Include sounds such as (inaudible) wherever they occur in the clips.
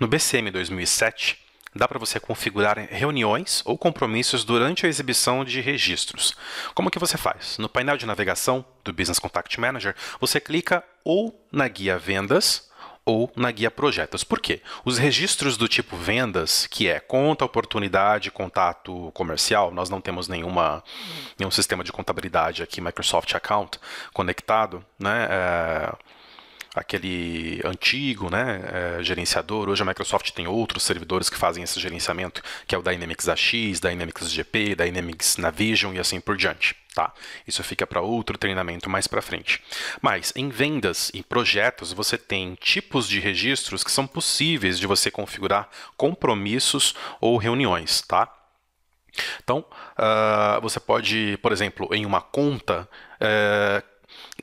No BCM 2007, dá para você configurar reuniões ou compromissos durante a exibição de registros. Como que você faz? No painel de navegação do Business Contact Manager, você clica ou na guia Vendas ou na guia Projetos. Por quê? Os registros do tipo vendas, que é conta, oportunidade, contato comercial, nós não temos nenhuma, nenhum sistema de contabilidade aqui, Microsoft Account, conectado, né? É aquele antigo né, é, gerenciador. Hoje a Microsoft tem outros servidores que fazem esse gerenciamento, que é o Dynamics AX, Dynamics GP, Dynamics Navision e assim por diante. Tá? Isso fica para outro treinamento mais para frente. Mas em vendas e projetos você tem tipos de registros que são possíveis de você configurar compromissos ou reuniões, tá? Então, uh, você pode, por exemplo, em uma conta, uh,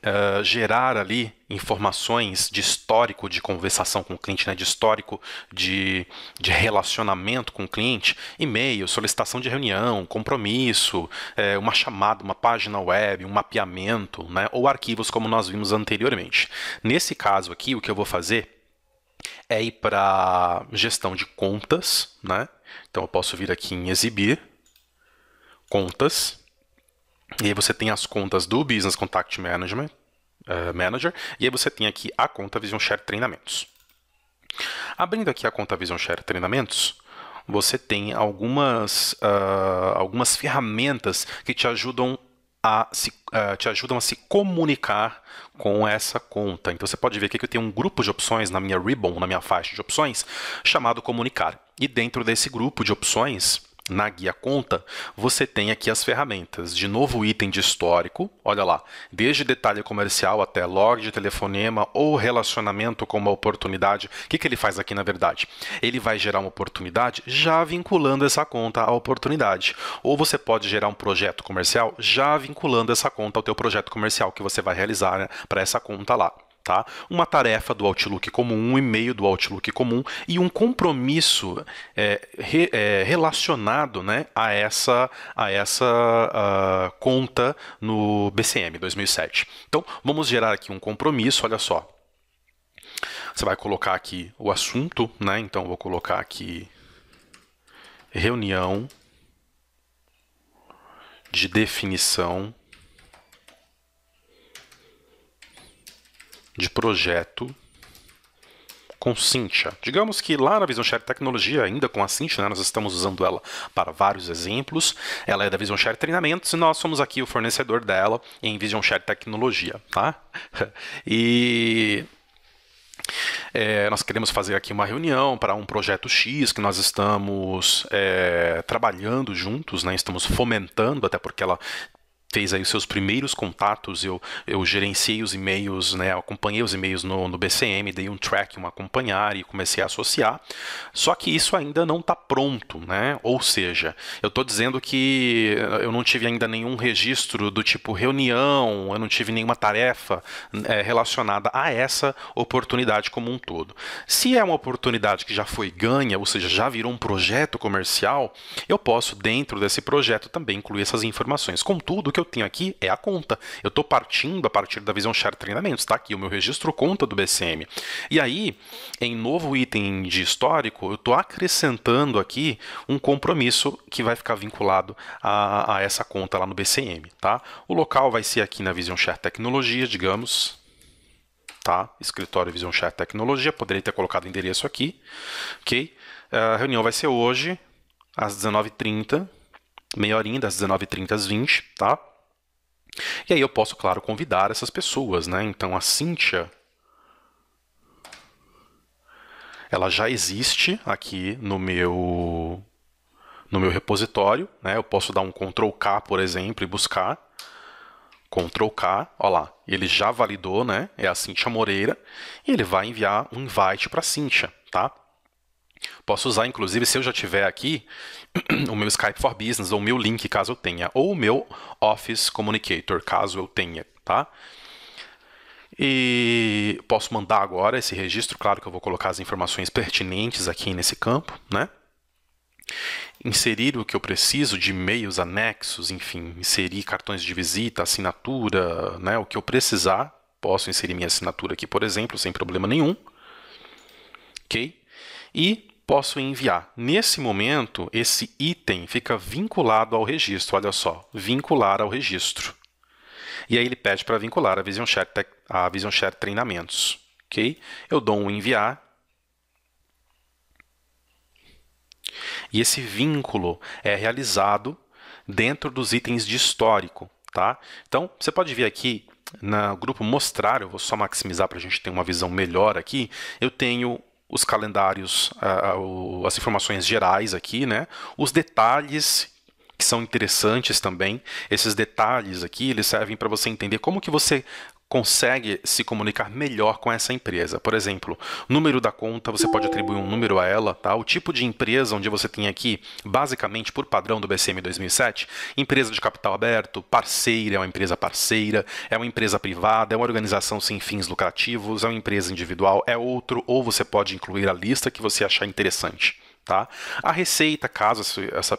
uh, gerar ali informações de histórico de conversação com o cliente, né, de histórico de, de relacionamento com o cliente, e-mail, solicitação de reunião, compromisso, é, uma chamada, uma página web, um mapeamento, né, ou arquivos como nós vimos anteriormente. Nesse caso aqui, o que eu vou fazer é ir para gestão de contas, né? Então eu posso vir aqui em exibir contas e aí você tem as contas do Business Contact Management, uh, Manager, e aí você tem aqui a conta Vision Share Treinamentos. Abrindo aqui a conta Vision Share Treinamentos, você tem algumas, uh, algumas ferramentas que te ajudam a se, uh, te ajudam a se comunicar com essa conta. Então você pode ver aqui que eu tenho um grupo de opções na minha ribbon, na minha faixa de opções, chamado comunicar. E dentro desse grupo de opções, na guia conta, você tem aqui as ferramentas. De novo, item de histórico, olha lá, desde detalhe comercial até log de telefonema ou relacionamento com uma oportunidade. O que, que ele faz aqui na verdade? Ele vai gerar uma oportunidade já vinculando essa conta à oportunidade. Ou você pode gerar um projeto comercial já vinculando essa conta ao teu projeto comercial que você vai realizar né, para essa conta lá. Tá? Uma tarefa do Outlook comum, um e-mail do Outlook comum e um compromisso é, re, é, relacionado né, a essa, a essa ah, conta no BCM 2007. Então, vamos gerar aqui um compromisso, olha só. Você vai colocar aqui o assunto, né? então vou colocar aqui reunião de definição de projeto com Cintia. Digamos que lá na Vision Share Tecnologia, ainda com a Cintia, né, nós estamos usando ela para vários exemplos. Ela é da Vision Share Treinamentos e nós somos aqui o fornecedor dela em Vision Share Tecnologia, tá? (laughs) E é, nós queremos fazer aqui uma reunião para um projeto X que nós estamos é, trabalhando juntos, né? estamos fomentando, até porque ela fez aí os seus primeiros contatos, eu, eu gerenciei os e-mails, né, acompanhei os e-mails no, no BCM, dei um track, um acompanhar e comecei a associar. Só que isso ainda não está pronto, né? Ou seja, eu estou dizendo que eu não tive ainda nenhum registro do tipo reunião, eu não tive nenhuma tarefa é, relacionada a essa oportunidade como um todo. Se é uma oportunidade que já foi ganha, ou seja, já virou um projeto comercial, eu posso, dentro desse projeto, também incluir essas informações. Contudo, o que eu tenho aqui é a conta. Eu estou partindo a partir da visão share treinamentos, tá aqui o meu registro conta do BCM. E aí, em novo item de histórico, eu estou acrescentando aqui um compromisso que vai ficar vinculado a, a essa conta lá no BCM, tá? O local vai ser aqui na Vision Share Tecnologia, digamos, tá? Escritório Vision Share Tecnologia, poderia ter colocado o endereço aqui, ok? Eh, a reunião vai ser hoje, às 19h30, meia horinha, das 19h30 às 20 tá? E aí eu posso, claro, convidar essas pessoas, né? Então a Cíntia ela já existe aqui no meu no meu repositório, né? Eu posso dar um Ctrl K, por exemplo, e buscar Ctrl K, ó lá, ele já validou, né? É a Cintia Moreira, e ele vai enviar um invite para a Cintia, tá? Posso usar, inclusive, se eu já tiver aqui, (clears throat) o meu Skype for Business ou o meu link, caso eu tenha, ou o meu Office Communicator, caso eu tenha, tá? E posso mandar agora esse registro, claro que eu vou colocar as informações pertinentes aqui nesse campo, né? Inserir o que eu preciso de e-mails, anexos, enfim, inserir cartões de visita, assinatura, né, o que eu precisar. Posso inserir minha assinatura aqui, por exemplo, sem problema nenhum. OK? e posso enviar. Nesse momento, esse item fica vinculado ao registro. Olha só, vincular ao registro. E aí ele pede para vincular a Vision Share, a Vision Share Treinamentos. ok Eu dou um enviar. E esse vínculo é realizado dentro dos itens de histórico. Tá? Então, você pode ver aqui no grupo mostrar, eu vou só maximizar para a gente ter uma visão melhor aqui, eu tenho os calendários, as informações gerais aqui, né? Os detalhes que são interessantes também. Esses detalhes aqui, eles servem para você entender como que você consegue se comunicar melhor com essa empresa. Por exemplo, número da conta, você pode atribuir um número a ela, tá? O tipo de empresa onde você tem aqui, basicamente por padrão do BCM 2007, empresa de capital aberto, parceira, é uma empresa parceira, é uma empresa privada, é uma organização sem fins lucrativos, é uma empresa individual, é outro, ou você pode incluir a lista que você achar interessante. Tá? A receita, caso essa,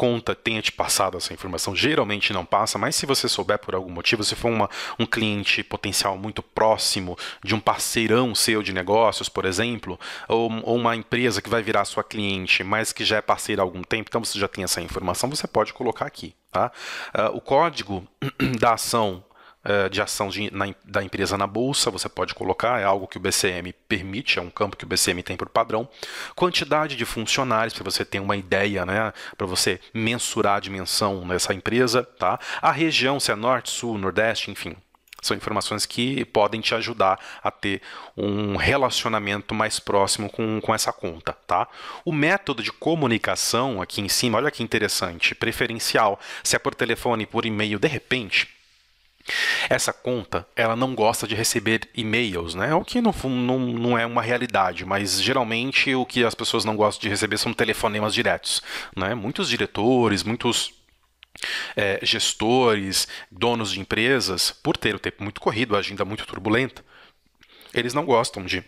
conta tenha te passado essa informação. Geralmente não passa, mas se você souber por algum motivo, se for uma, um cliente potencial muito próximo de um parceirão seu de negócios, por exemplo, ou, ou uma empresa que vai virar sua cliente, mas que já é parceira há algum tempo, então você já tem essa informação, você pode colocar aqui. Tá? Uh, o código (clears throat) da ação eh, de ação de, na, da empresa na bolsa, você pode colocar, é algo que o BCM permite, é um campo que o BCM tem por padrão. Quantidade de funcionários, para você ter uma ideia, né, para você mensurar a dimensão dessa empresa, tá? A região, se é norte, sul, nordeste, enfim, são informações que podem te ajudar a ter um relacionamento mais próximo com, com essa conta, tá? O método de comunicação aqui em cima, olha que interessante, preferencial. Se é por telefone, por e-mail, de repente, essa conta, ela não gosta de receber e-mails, né? O que não, não, não é uma realidade, mas geralmente o que as pessoas não gostam de receber são telefonemas diretos, né? Muitos diretores, muitos é, gestores, donos de empresas, por ter o tempo muito corrido, a agenda muito turbulenta, eles não gostam de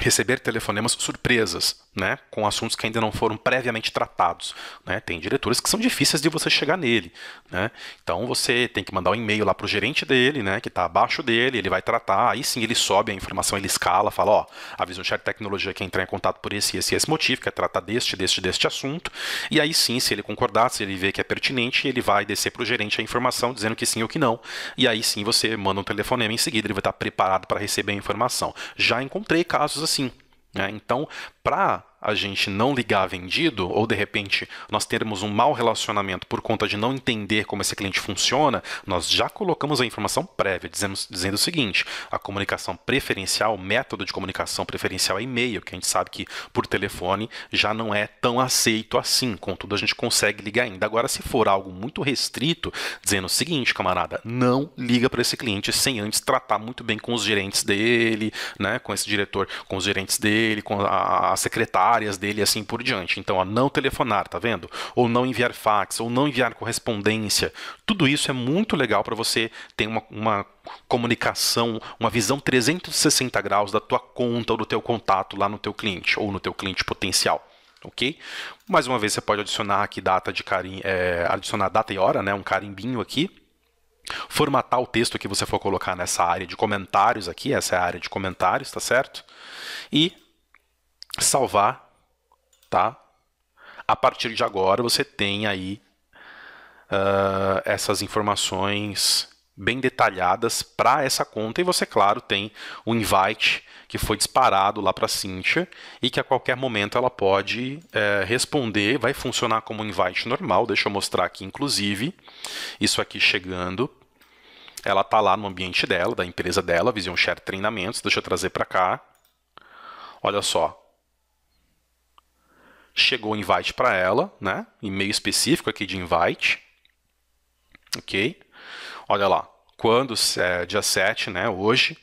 receber telefonemas surpresas, né, com assuntos que ainda não foram previamente tratados, né? Tem diretores que são difíceis de você chegar nele, né? Então você tem que mandar um e-mail lá pro gerente dele, né, que está abaixo dele, ele vai tratar, aí sim ele sobe a informação, ele escala, fala, ó, um chefe de Tecnologia que entrar em contato por esse esse esse motivo, quer tratar deste, deste, deste assunto, e aí sim, se ele concordar, se ele vê que é pertinente, ele vai descer pro gerente a informação dizendo que sim ou que não. E aí sim você manda um telefonema em seguida, ele vai estar tá preparado para receber a informação. Já encontrei casos assim. Né? Então, para a gente não ligar vendido, ou de repente nós termos um mau relacionamento por conta de não entender como esse cliente funciona, nós já colocamos a informação prévia, dizemos, dizendo o seguinte: a comunicação preferencial, o método de comunicação preferencial é e-mail, que a gente sabe que por telefone já não é tão aceito assim, contudo a gente consegue ligar ainda. Agora, se for algo muito restrito, dizendo o seguinte, camarada, não liga para esse cliente sem antes tratar muito bem com os gerentes dele, né, com esse diretor, com os gerentes dele, com a secretária áreas dele e assim por diante. Então, ó, não telefonar, tá vendo? Ou não enviar fax, ou não enviar correspondência. Tudo isso é muito legal para você ter uma, uma comunicação, uma visão 360 graus da tua conta ou do teu contato lá no teu cliente ou no teu cliente potencial ok? Mais uma vez, você pode adicionar aqui data de carim, é, adicionar data e hora, né? Um carimbinho aqui. Formatar o texto que você for colocar nessa área de comentários aqui, essa é a área de comentários, tá certo? E salvar tá? A partir de agora você tem aí uh, essas informações bem detalhadas para essa conta e você, claro, tem o invite que foi disparado lá para a Cynthia e que a qualquer momento ela pode é, responder, vai funcionar como um invite normal, deixa eu mostrar aqui, inclusive, isso aqui chegando, ela está lá no ambiente dela, da empresa dela, Vision Share Treinamentos, deixa eu trazer para cá, olha só, chegou o invite para ela, né? E-mail específico aqui de invite. Ok? Olha lá, quando, é, dia 7, né? Hoje,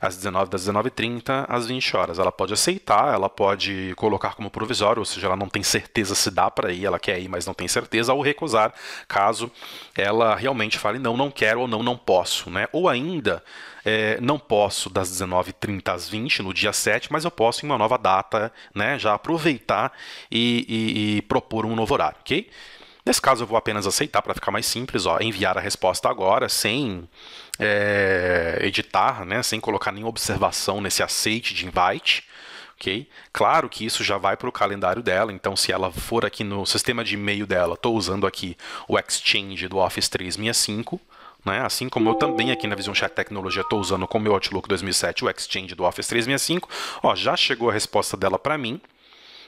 às 19, das 19h30 às 20 horas. Ela pode aceitar, ela pode colocar como provisório, ou seja, ela não tem certeza se dá para ir, ela quer ir, mas não tem certeza, ou recusar, caso ela realmente fale não, não quero ou não, não posso. Né? Ou ainda, é, não posso das 19h30 às 20 no dia 7, mas eu posso em uma nova data, né, já aproveitar e, e, e propor um novo horário, ok? Nesse caso, eu vou apenas aceitar para ficar mais simples, ó, enviar a resposta agora, sem é, editar, né, sem colocar nenhuma observação nesse aceite de invite. Okay? Claro que isso já vai para o calendário dela, então se ela for aqui no sistema de e-mail dela, estou usando aqui o Exchange do Office 365, né? Assim como eu também aqui na Vision Chat Tecnologia estou usando com o meu Outlook 2007 o Exchange do Office 365. Ó, já chegou a resposta dela para mim.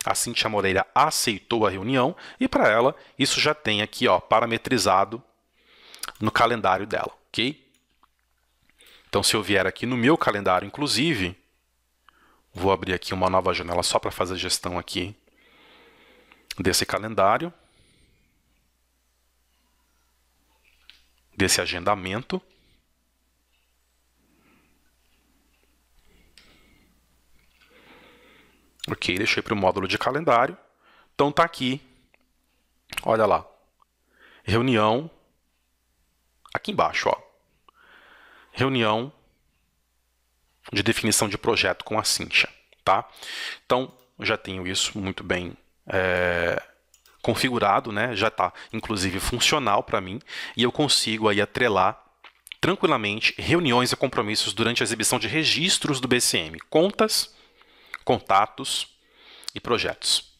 A Cintia Moreira aceitou a reunião e para ela isso já tem aqui ó, parametrizado no calendário dela, ok? Então, se eu vier aqui no meu calendário, inclusive, vou abrir aqui uma nova janela só para fazer a gestão aqui desse calendário, desse agendamento. Ok, deixei para o módulo de calendário. Então está aqui, olha lá, reunião, aqui embaixo, ó reunião de definição de projeto com a Cincha, tá? Então, já tenho isso muito bem é, configurado, né? Já está, inclusive, funcional para mim e eu consigo aí atrelar tranquilamente reuniões e compromissos durante a exibição de registros do BCM, contas, contatos e projetos.